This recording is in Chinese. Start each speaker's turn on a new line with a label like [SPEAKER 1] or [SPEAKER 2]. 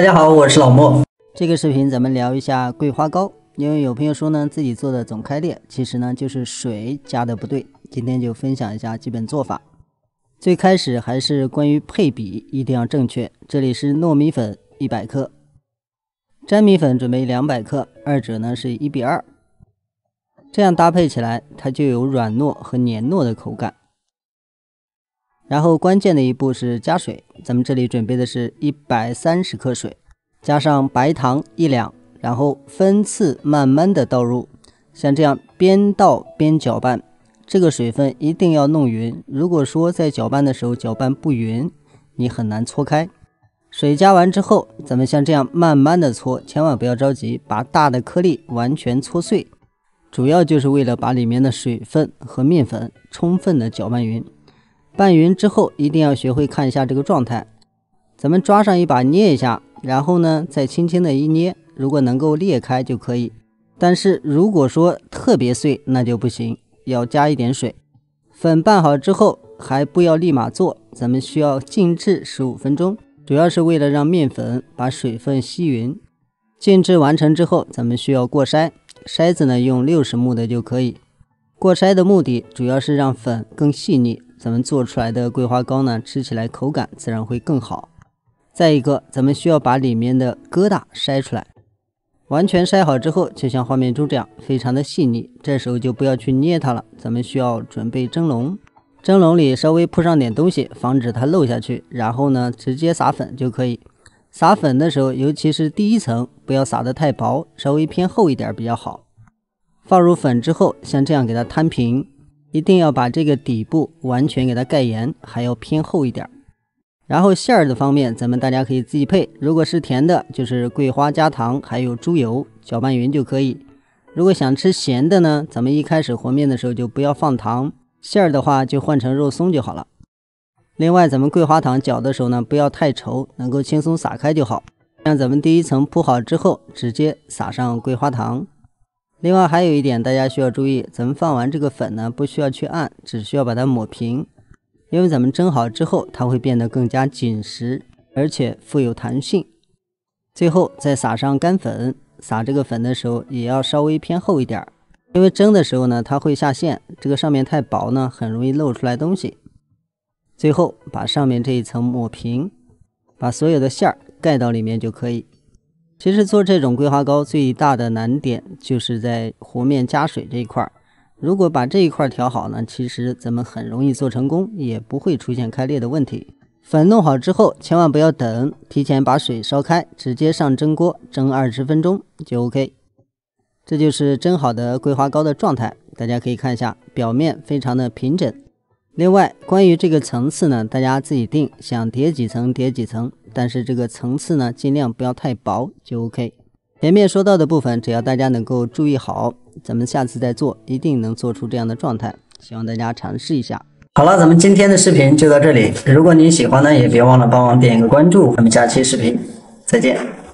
[SPEAKER 1] 大家好，我是老莫。这个视频咱们聊一下桂花糕，因为有朋友说呢自己做的总开裂，其实呢就是水加的不对。今天就分享一下基本做法。最开始还是关于配比一定要正确，这里是糯米粉一百克，粘米粉准备两百克，二者呢是一比二，这样搭配起来它就有软糯和粘糯的口感。然后关键的一步是加水，咱们这里准备的是一百三十克水，加上白糖一两，然后分次慢慢的倒入，像这样边倒边搅拌，这个水分一定要弄匀。如果说在搅拌的时候搅拌不匀，你很难搓开。水加完之后，咱们像这样慢慢的搓，千万不要着急，把大的颗粒完全搓碎，主要就是为了把里面的水分和面粉充分的搅拌匀。拌匀之后，一定要学会看一下这个状态。咱们抓上一把捏一下，然后呢再轻轻的一捏，如果能够裂开就可以。但是如果说特别碎，那就不行，要加一点水。粉拌好之后，还不要立马做，咱们需要静置十五分钟，主要是为了让面粉把水分吸匀。静置完成之后，咱们需要过筛，筛子呢用六十目的就可以。过筛的目的主要是让粉更细腻。咱们做出来的桂花糕呢，吃起来口感自然会更好。再一个，咱们需要把里面的疙瘩筛出来，完全筛好之后，就像画面中这样，非常的细腻。这时候就不要去捏它了，咱们需要准备蒸笼，蒸笼里稍微铺上点东西，防止它漏下去。然后呢，直接撒粉就可以。撒粉的时候，尤其是第一层，不要撒得太薄，稍微偏厚一点比较好。放入粉之后，像这样给它摊平。一定要把这个底部完全给它盖严，还要偏厚一点儿。然后馅儿的方面，咱们大家可以自己配。如果是甜的，就是桂花加糖，还有猪油，搅拌匀就可以。如果想吃咸的呢，咱们一开始和面的时候就不要放糖，馅儿的话就换成肉松就好了。另外，咱们桂花糖搅的时候呢，不要太稠，能够轻松撒开就好。像咱们第一层铺好之后，直接撒上桂花糖。另外还有一点，大家需要注意，咱们放完这个粉呢，不需要去按，只需要把它抹平，因为咱们蒸好之后，它会变得更加紧实，而且富有弹性。最后再撒上干粉，撒这个粉的时候也要稍微偏厚一点儿，因为蒸的时候呢，它会下陷，这个上面太薄呢，很容易漏出来东西。最后把上面这一层抹平，把所有的馅儿盖到里面就可以。其实做这种桂花糕最大的难点就是在和面加水这一块儿。如果把这一块调好呢，其实咱们很容易做成功，也不会出现开裂的问题。粉弄好之后，千万不要等，提前把水烧开，直接上蒸锅蒸二十分钟就 OK。这就是蒸好的桂花糕的状态，大家可以看一下，表面非常的平整。另外，关于这个层次呢，大家自己定，想叠几层叠几层，但是这个层次呢，尽量不要太薄就 OK。前面说到的部分，只要大家能够注意好，咱们下次再做，一定能做出这样的状态。希望大家尝试一下。
[SPEAKER 2] 好了，咱们今天的
[SPEAKER 1] 视频就到这里。如果您喜欢呢，也别忘了帮忙点一个关注。咱们下期视频再见。